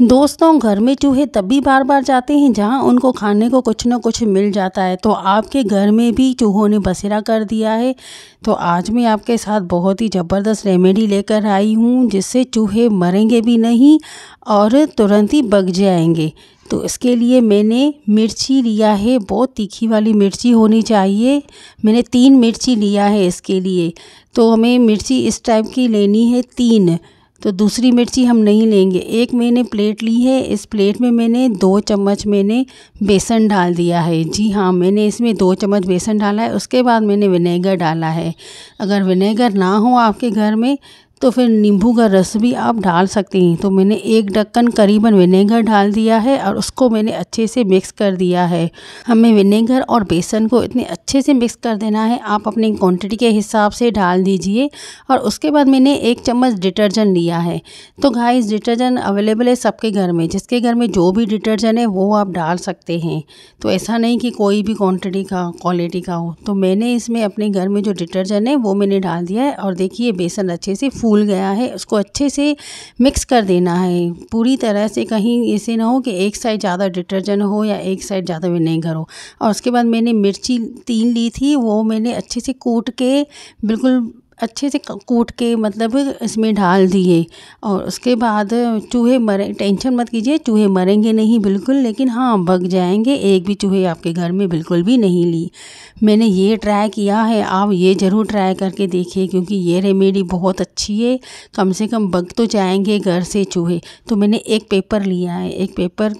दोस्तों घर में चूहे तभी बार बार जाते हैं जहां उनको खाने को कुछ ना कुछ मिल जाता है तो आपके घर में भी चूहों ने बसेरा कर दिया है तो आज मैं आपके साथ बहुत ही ज़बरदस्त रेमेडी लेकर आई हूं जिससे चूहे मरेंगे भी नहीं और तुरंत ही बग जाएंगे तो इसके लिए मैंने मिर्ची लिया है बहुत तीखी वाली मिर्ची होनी चाहिए मैंने तीन मिर्ची लिया है इसके लिए तो हमें मिर्ची इस टाइप की लेनी है तीन तो दूसरी मिर्ची हम नहीं लेंगे एक मैंने प्लेट ली है इस प्लेट में मैंने दो चम्मच मैंने बेसन डाल दिया है जी हाँ मैंने इसमें दो चम्मच बेसन डाला है उसके बाद मैंने विनेगर डाला है अगर विनेगर ना हो आपके घर में तो फिर नींबू का रस भी आप डाल सकते हैं तो मैंने एक ढक्कन करीबन विनेगर डाल दिया है और उसको मैंने अच्छे से मिक्स कर दिया है हमें विनेगर और बेसन को इतने अच्छे से मिक्स कर देना है आप अपनी क्वांटिटी के हिसाब से डाल दीजिए और उसके बाद मैंने एक चम्मच डिटर्जेंट लिया है तो गाइस डिटर्जेंट अवेलेबल है सबके घर में जिसके घर में जो भी डिटर्जेंट है वो आप डाल सकते हैं तो ऐसा नहीं कि कोई भी क्वान्टिटी का क्वालिटी का हो तो मैंने इसमें अपने घर में जो डिटर्जेंट है वो मैंने डाल दिया है और देखिए बेसन अच्छे से फूल फूल गया है उसको अच्छे से मिक्स कर देना है पूरी तरह से कहीं ऐसे ना हो कि एक साइड ज़्यादा डिटर्जेंट हो या एक साइड ज़्यादा विनेगर हो और उसके बाद मैंने मिर्ची तीन ली थी वो मैंने अच्छे से कूट के बिल्कुल अच्छे से कूट के मतलब इसमें डाल दिए और उसके बाद चूहे मरे टेंशन मत कीजिए चूहे मरेंगे नहीं बिल्कुल लेकिन हाँ बग जाएंगे एक भी चूहे आपके घर में बिल्कुल भी नहीं ली मैंने ये ट्राई किया है आप ये ज़रूर ट्राई करके देखिए क्योंकि ये रेमेडी बहुत अच्छी है कम से कम बग तो जाएंगे घर से चूहे तो मैंने एक पेपर लिया है एक पेपर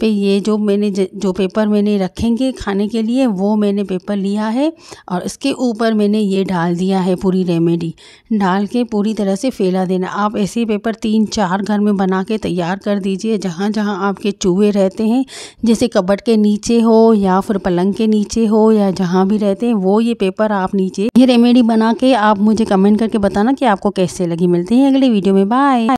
पे ये जो मैंने जो पेपर मैंने रखेंगे खाने के लिए वो मैंने पेपर लिया है और इसके ऊपर मैंने ये डाल दिया है पूरी रेमेडी डाल के पूरी तरह से फैला देना आप ऐसे पेपर तीन चार घर में बना के तैयार कर दीजिए जहाँ जहाँ आपके चूहे रहते हैं जैसे कबट के नीचे हो या फिर पलंग के नीचे हो या जहाँ भी रहते हैं वो ये पेपर आप नीचे ये रेमेडी बना के आप मुझे कमेंट करके बताना कि आपको कैसे लगी मिलती है अगले वीडियो में बाय